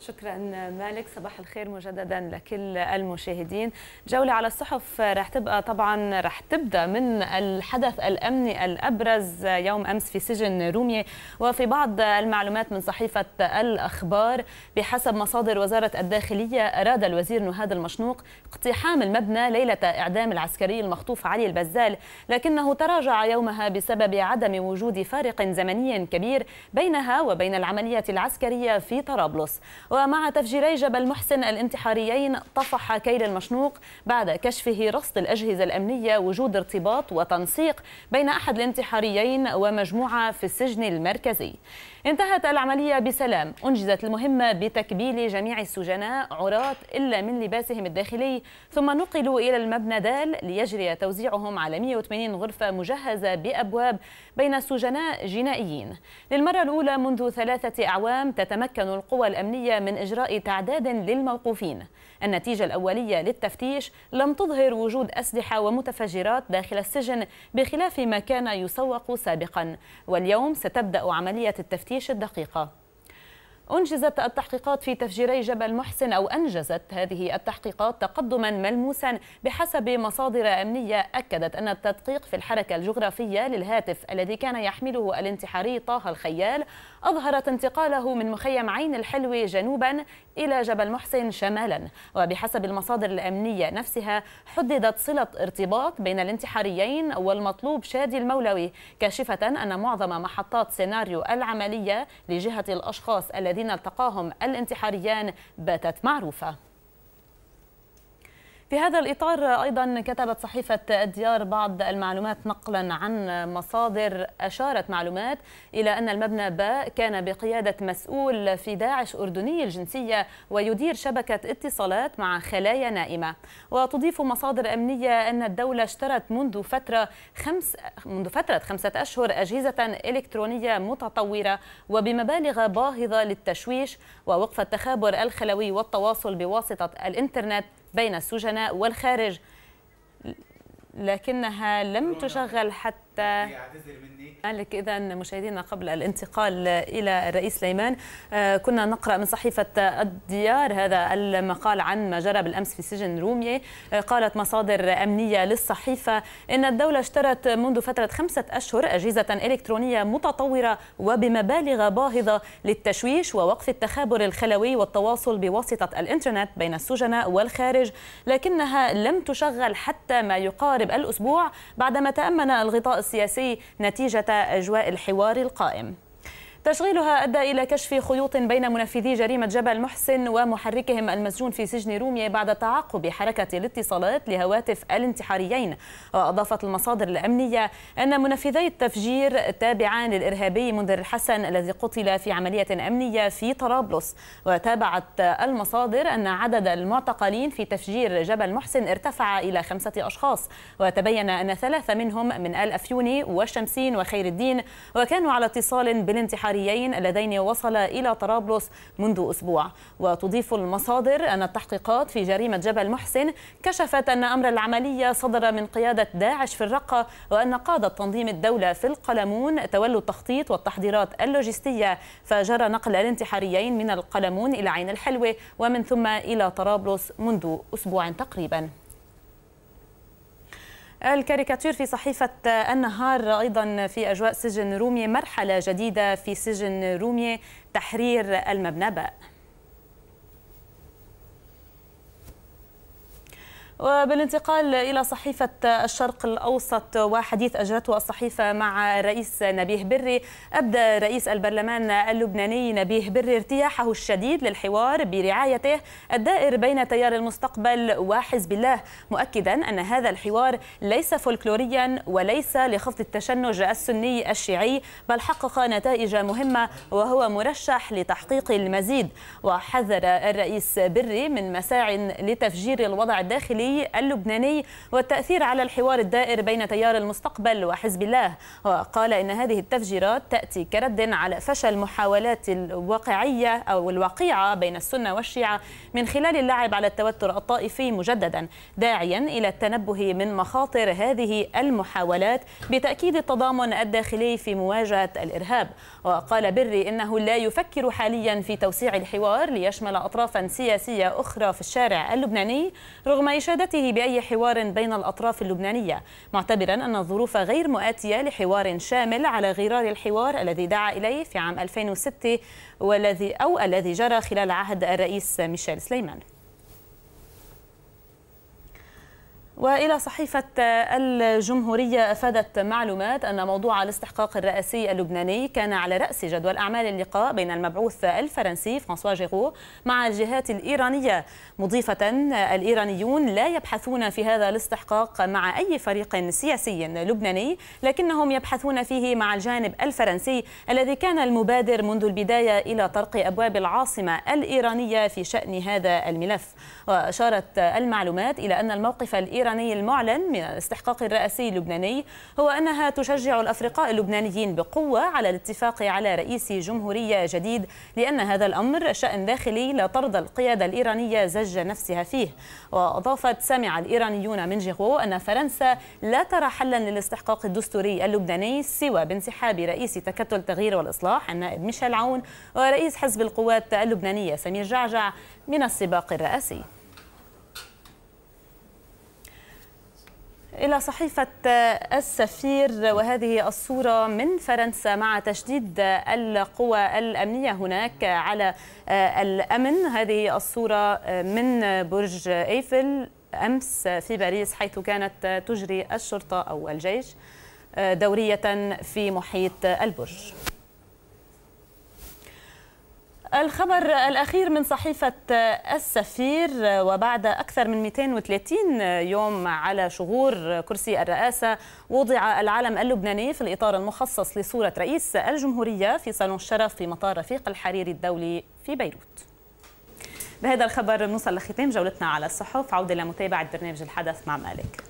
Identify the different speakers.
Speaker 1: شكرا مالك صباح الخير مجددا لكل المشاهدين جولة على الصحف رح تبقى طبعا رح تبدأ من الحدث الأمني الأبرز يوم أمس في سجن رومية وفي بعض المعلومات من صحيفة الأخبار بحسب مصادر وزارة الداخلية أراد الوزير نهاد المشنوق اقتحام المبنى ليلة إعدام العسكري المخطوف علي البزال لكنه تراجع يومها بسبب عدم وجود فارق زمني كبير بينها وبين العملية العسكرية في طرابلس ومع تفجيري جبل محسن الانتحاريين طفح كيل المشنوق بعد كشفه رصد الأجهزة الأمنية وجود ارتباط وتنسيق بين أحد الانتحاريين ومجموعة في السجن المركزي انتهت العملية بسلام أنجزت المهمة بتكبيل جميع السجناء عراة إلا من لباسهم الداخلي ثم نقلوا إلى المبنى دال ليجري توزيعهم على 180 غرفة مجهزة بأبواب بين سجناء جنائيين للمرة الأولى منذ ثلاثة أعوام تتمكن القوى الأمنية من إجراء تعداد للموقوفين النتيجة الأولية للتفتيش لم تظهر وجود أسلحة ومتفجرات داخل السجن بخلاف ما كان يسوق سابقا واليوم ستبدأ عملية التفتيش الدقيقة أنجزت التحقيقات في تفجيري جبل محسن أو أنجزت هذه التحقيقات تقدما ملموسا بحسب مصادر أمنية أكدت أن التدقيق في الحركة الجغرافية للهاتف الذي كان يحمله الانتحاري طه الخيال أظهرت انتقاله من مخيم عين الحلوي جنوبا إلى جبل محسن شمالا وبحسب المصادر الأمنية نفسها حددت صلة ارتباط بين الانتحاريين والمطلوب شادي المولوي كاشفة أن معظم محطات سيناريو العملية لجهة الأشخاص الذين التقاهم الانتحاريان باتت معروفة في هذا الإطار أيضا كتبت صحيفة الديار بعض المعلومات نقلا عن مصادر أشارت معلومات إلى أن المبنى باء كان بقيادة مسؤول في داعش أردني الجنسية ويدير شبكة اتصالات مع خلايا نائمة وتضيف مصادر أمنية أن الدولة اشترت منذ فترة خمس منذ فترة خمسة أشهر أجهزة إلكترونية متطورة وبمبالغ باهظة للتشويش ووقف التخابر الخلوي والتواصل بواسطة الإنترنت بين السجناء والخارج لكنها لم تشغل حتى مالك إذا مشاهدينا قبل الانتقال إلى الرئيس سليمان آه، كنا نقرأ من صحيفة الديار هذا المقال عن ما جرى بالأمس في سجن رومية آه، قالت مصادر أمنية للصحيفة إن الدولة اشترت منذ فترة خمسة أشهر أجهزة إلكترونية متطورة وبمبالغ باهظة للتشويش ووقف التخابر الخلوي والتواصل بواسطة الإنترنت بين السجناء والخارج لكنها لم تشغل حتى ما يقارب الأسبوع بعدما تأمن الغطاء السياسي نتيجة أجواء الحوار القائم تشغيلها أدى إلى كشف خيوط بين منفذي جريمة جبل محسن ومحركهم المسجون في سجن رومية بعد تعقب حركة الاتصالات لهواتف الانتحاريين وأضافت المصادر الأمنية أن منفذي التفجير تابعان للإرهابي منذر الحسن الذي قتل في عملية أمنية في طرابلس وتابعت المصادر أن عدد المعتقلين في تفجير جبل محسن ارتفع إلى خمسة أشخاص وتبين أن ثلاثة منهم من آل أفيوني والشمسين وخير الدين وكانوا على اتصال بالانتحار ناريين اللذين وصلا إلى طرابلس منذ أسبوع وتضيف المصادر أن التحقيقات في جريمة جبل محسن كشفت أن أمر العملية صدر من قيادة داعش في الرقة وأن قادة تنظيم الدولة في القلمون تولوا التخطيط والتحضيرات اللوجستية فجرى نقل الانتحاريين من القلمون إلى عين الحلوة ومن ثم إلى طرابلس منذ أسبوع تقريباً الكاريكاتير في صحيفة النهار أيضا في أجواء سجن رومية مرحلة جديدة في سجن رومية تحرير المبنى بقى وبالانتقال إلى صحيفة الشرق الأوسط وحديث أجرته الصحيفة مع الرئيس نبيه بري أبدى رئيس البرلمان اللبناني نبيه بري ارتياحه الشديد للحوار برعايته الدائر بين تيار المستقبل وحزب الله مؤكدا أن هذا الحوار ليس فولكلوريا وليس لخفض التشنج السني الشيعي بل حقق نتائج مهمة وهو مرشح لتحقيق المزيد وحذر الرئيس بري من مساع لتفجير الوضع الداخلي العربي اللبناني والتأثير على الحوار الدائر بين تيار المستقبل وحزب الله وقال إن هذه التفجيرات تأتي كرد على فشل محاولات الواقعية أو الواقعة بين السنة والشيعة من خلال اللعب على التوتر الطائفي مجددا داعيا إلى التنبه من مخاطر هذه المحاولات بتأكيد التضامن الداخلي في مواجهة الإرهاب وقال بري إنه لا يفكر حاليا في توسيع الحوار ليشمل أطرافا سياسية أخرى في الشارع اللبناني رغم إشادة لمطالبته بأي حوار بين الأطراف اللبنانية معتبرا أن الظروف غير مؤاتية لحوار شامل على غرار الحوار الذي دعا إليه في عام 2006 والذي أو الذي جرى خلال عهد الرئيس ميشيل سليمان والى صحيفه الجمهوريه افادت معلومات ان موضوع الاستحقاق الرئاسي اللبناني كان على راس جدول اعمال اللقاء بين المبعوث الفرنسي فرانسوا جيرو مع الجهات الايرانيه مضيفه الايرانيون لا يبحثون في هذا الاستحقاق مع اي فريق سياسي لبناني لكنهم يبحثون فيه مع الجانب الفرنسي الذي كان المبادر منذ البدايه الى طرق ابواب العاصمه الايرانيه في شان هذا الملف واشارت المعلومات الى ان الموقف الايراني الإيراني المعلن من الاستحقاق الرئاسي اللبناني هو أنها تشجع الأفرقاء اللبنانيين بقوة على الاتفاق على رئيس جمهورية جديد لأن هذا الأمر شأن داخلي لا ترضى القيادة الإيرانية زج نفسها فيه وأضافت سمع الإيرانيون من جيغو أن فرنسا لا ترى حلا للاستحقاق الدستوري اللبناني سوى بانسحاب رئيس تكتل التغيير والإصلاح النائب ميشيل عون ورئيس حزب القوات اللبنانية سمير جعجع من السباق الرئاسي إلى صحيفة السفير وهذه الصورة من فرنسا مع تشديد القوى الأمنية هناك على الأمن هذه الصورة من برج إيفل أمس في باريس حيث كانت تجري الشرطة أو الجيش دورية في محيط البرج الخبر الأخير من صحيفة السفير وبعد أكثر من 230 يوم على شغور كرسي الرئاسة وضع العلم اللبناني في الإطار المخصص لصورة رئيس الجمهورية في صالون الشرف في مطار رفيق الحريري الدولي في بيروت بهذا الخبر نوصل لختام جولتنا على الصحف عودة لمتابعة برنامج الحدث مع مالك